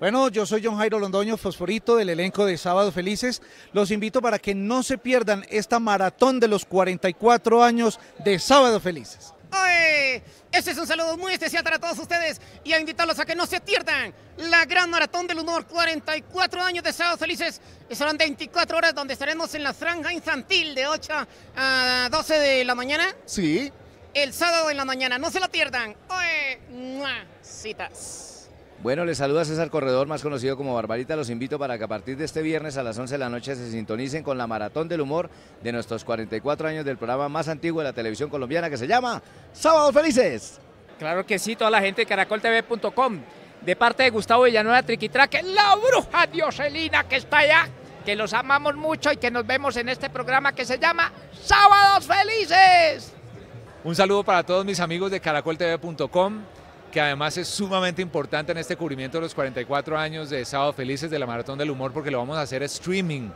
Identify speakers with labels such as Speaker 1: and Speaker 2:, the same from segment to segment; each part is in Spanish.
Speaker 1: Bueno, yo soy John Jairo Londoño, Fosforito, del elenco de Sábado Felices. Los invito para que no se pierdan esta maratón de los 44 años de Sábado Felices.
Speaker 2: ¡Oye! Ese es un saludo muy especial para todos ustedes y a invitarlos a que no se pierdan la gran maratón del humor. 44 años de Sábado felices. Serán 24 horas donde estaremos en la franja infantil de 8 a 12 de la mañana. Sí. El sábado en la mañana. No se la pierdan. ¡Oye! Citas.
Speaker 1: Bueno, les saluda César Corredor, más conocido como Barbarita. Los invito para que a partir de este viernes a las 11 de la noche se sintonicen con la Maratón del Humor de nuestros 44 años del programa más antiguo de la televisión
Speaker 2: colombiana que se llama Sábados Felices. Claro que sí, toda la gente de caracoltv.com. De parte de Gustavo Villanueva Triquitraque, la bruja dioselina que está allá, que los amamos mucho y que nos vemos en este programa que se llama Sábados Felices.
Speaker 1: Un saludo para todos mis amigos de caracoltv.com que además es sumamente importante en este cubrimiento de los 44 años de Sábado Felices de la Maratón del Humor, porque lo vamos a hacer streaming.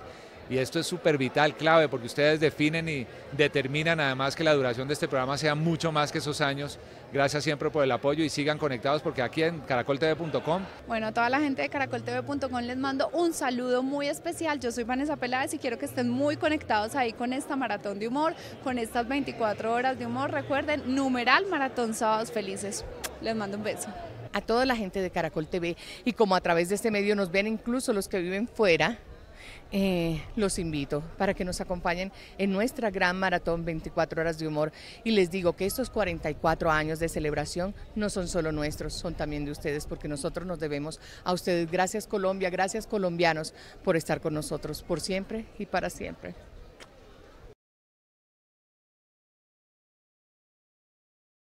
Speaker 1: Y esto es súper vital, clave, porque ustedes definen y determinan además que la duración de este programa sea mucho más que esos años. Gracias siempre por el apoyo y sigan conectados porque aquí en caracoltv.com.
Speaker 3: Bueno, a toda la gente de caracoltv.com les mando un saludo muy especial. Yo soy Vanessa Peláez y quiero que estén muy conectados ahí con esta maratón de humor, con estas 24 horas de humor. Recuerden, numeral Maratón Sábados Felices. Les mando un beso.
Speaker 4: A toda la gente de Caracol TV y como a través de este medio nos ven incluso los que viven fuera, eh, los invito para que nos acompañen en nuestra gran maratón 24 horas de humor y les digo que estos 44 años de celebración no son solo nuestros, son también de ustedes porque nosotros nos debemos a ustedes. Gracias Colombia, gracias colombianos por estar con nosotros por siempre y para siempre.